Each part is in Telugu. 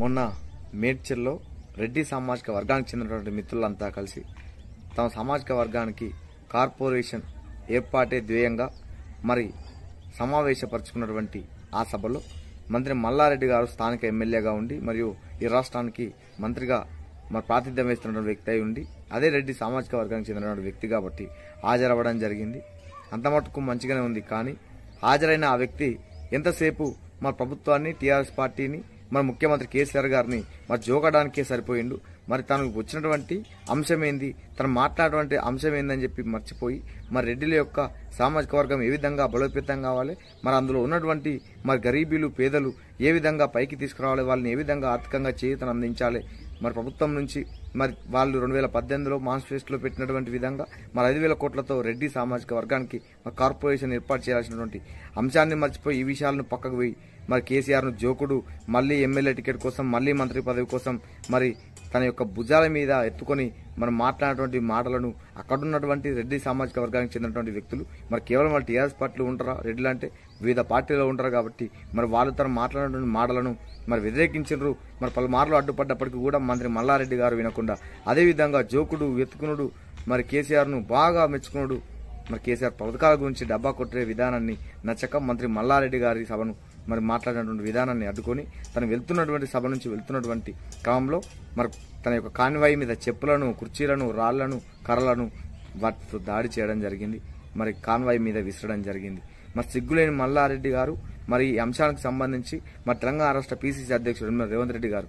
మొన్న మేడ్చల్లో రెడ్డి సామాజిక వర్గానికి చెందినటువంటి మిత్రులంతా కలిసి తమ సామాజిక వర్గానికి కార్పొరేషన్ ఏర్పాటే ధ్యేయంగా మరి సమావేశపరుచుకున్నటువంటి ఆ సభలో మంత్రి మల్లారెడ్డి గారు స్థానిక ఎమ్మెల్యేగా ఉండి మరియు ఈ రాష్ట్రానికి మంత్రిగా మరి ప్రాతిధ్యం వేస్తున్నటువంటి వ్యక్తి అయి ఉండి అదే రెడ్డి సామాజిక వర్గానికి చెందినటువంటి వ్యక్తి కాబట్టి హాజరవ్వడం జరిగింది అంత మటుకు మంచిగానే ఉంది కానీ హాజరైన ఆ వ్యక్తి ఎంతసేపు మా ప్రభుత్వాన్ని టీఆర్ఎస్ పార్టీని మన ముఖ్యమంత్రి కేసీఆర్ గారిని మరి జోగడానికే సరిపోయిండు మరి తనకు వచ్చినటువంటి అంశం ఏంది తను మాట్లాడినటువంటి అంశం ఏందని చెప్పి మర్చిపోయి మరి రెడ్డిల యొక్క సామాజిక వర్గం ఏ విధంగా బలోపేతం కావాలి మరి అందులో ఉన్నటువంటి మరి గరీబీలు పేదలు ఏ విధంగా పైకి తీసుకురావాలి వాళ్ళని ఏ విధంగా ఆర్థికంగా చేతను అందించాలి మరి ప్రభుత్వం నుంచి మరి వాళ్ళు రెండు వేల పద్దెనిమిదిలో మానిఫెస్టోలో పెట్టినటువంటి విధంగా మరి ఐదు వేల కోట్లతో రెడ్డి సామాజిక వర్గానికి మరి కార్పొరేషన్ ఏర్పాటు చేయాల్సినటువంటి అంశాన్ని మర్చిపోయి ఈ విషయాలను పక్కకు పోయి మరి కేసీఆర్ను జోకుడు మళ్ళీ ఎమ్మెల్యే టికెట్ కోసం మళ్ళీ మంత్రి పదవి కోసం మరి తన యొక్క భుజాల మీద ఎత్తుకొని మనం మాట్లాడినటువంటి మాటలను అక్కడున్నటువంటి రెడ్డి సామాజిక వర్గానికి చెందినటువంటి వ్యక్తులు మరి కేవలం వాళ్ళు టీఆర్ఎస్ పార్టీలో ఉంటారా రెడ్డిలు అంటే వివిధ పార్టీలో ఉంటారు కాబట్టి మరి వాళ్ళు తన మాట్లాడినటువంటి మాటలను మరి వ్యతిరేకించరు మరి పలుమార్లు అడ్డుపడ్డప్పటికీ కూడా మంత్రి మల్లారెడ్డి గారు వినకుండా అదేవిధంగా జోకుడు వెతుకునుడు మరి కేసీఆర్ను బాగా మెచ్చుకునుడు మరి కేసీఆర్ పథకాల గురించి డబ్బా కొట్టే విధానాన్ని నచ్చక మంత్రి మల్లారెడ్డి గారి సభను మరి మాట్లాడినటువంటి విధానాన్ని అడ్డుకొని తను వెళ్తున్నటువంటి సభ నుంచి వెళ్తున్నటువంటి క్రమంలో మరి తన యొక్క కాన్వాయి మీద చెప్పులను కుర్చీలను రాళ్లను కర్రలను వాటితో దాడి చేయడం జరిగింది మరి కాన్వాయి మీద విసరడం జరిగింది మరి సిగ్గులేని మల్లారెడ్డి గారు మరి ఈ అంశానికి సంబంధించి మరి తెలంగాణ రాష్ట్ర పీసీసీ అధ్యక్షుడు రేవంత్ రెడ్డి గారు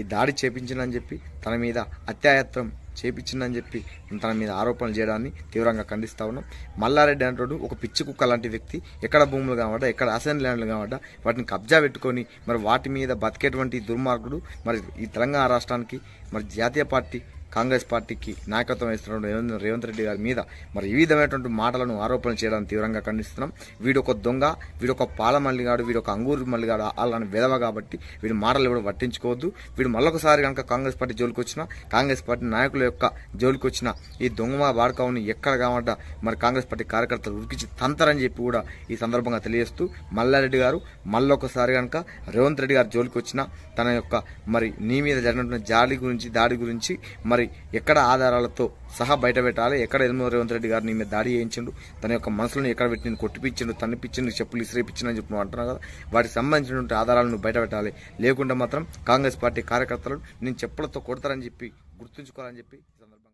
ఈ దాడి చేపించిందని చెప్పి తన మీద అత్యాయత్రం చేపించిందని చెప్పి తన మీద ఆరోపణలు చేయడాన్ని తీవ్రంగా ఖండిస్తా ఉన్నాం మల్లారెడ్డి అంటాడు ఒక పిచ్చి కుక్క లాంటి వ్యక్తి ఎక్కడ భూములు కావడ్డా ఎక్కడ అసెంబ్లీ ల్యాండ్లు కావడ్డా వాటిని కబ్జా పెట్టుకొని మరి వాటి మీద బతికేటువంటి దుర్మార్గుడు మరి ఈ తెలంగాణ రాష్ట్రానికి మరి జాతీయ పార్టీ కాంగ్రెస్ పార్టీకి నాయకత్వం వేస్తున్న రేవంత్ రెడ్డి గారి మీద మరి ఈ విధమైనటువంటి మాటలను ఆరోపణలు చేయడానికి తీవ్రంగా ఖండిస్తున్నాం వీడొక దొంగ వీడొక పాల మల్లిగాడు ఒక అంగూరు మల్లిగాడు వాళ్ళని విధవ కాబట్టి వీడి మాటలు ఎవరు పట్టించుకోవద్దు వీడు మళ్ళొకసారి కనుక కాంగ్రెస్ పార్టీ జోలికి కాంగ్రెస్ పార్టీ నాయకుల యొక్క జోలికి వచ్చిన ఈ దొంగ వాడకాన్ని ఎక్కడ కావట మరి కాంగ్రెస్ పార్టీ కార్యకర్తలు ఉరికించి తంతరని చెప్పి కూడా ఈ సందర్భంగా తెలియజేస్తూ మల్లారెడ్డి గారు మళ్ళొకసారి కనుక రేవంత్ రెడ్డి గారు జోలికి వచ్చిన తన యొక్క మరి నీ మీద జరిగినటువంటి జాలి గురించి దాడి గురించి మరి మరి ఎక్కడ ఆధారాలతో సహా బయటపెట్టాలి ఎక్కడ ఎల్మూరి రేవంత్ రెడ్డి గారిని మీద దాడి చేయించండు తన యొక్క మనసులను ఎక్కడ పెట్టి కొట్టిపించిండు తన్నిపించిండు చెప్పులు ఇసిరేపించిండు అని చెప్పి నువ్వు అంటున్నావు కదా వాటికి సంబంధించినటువంటి ఆధారాలను బయటపెట్టాలి లేకుండా మాత్రం కాంగ్రెస్ పార్టీ కార్యకర్తలు నేను చెప్పులతో కొడతారని చెప్పి గుర్తుంచుకోవాలని చెప్పి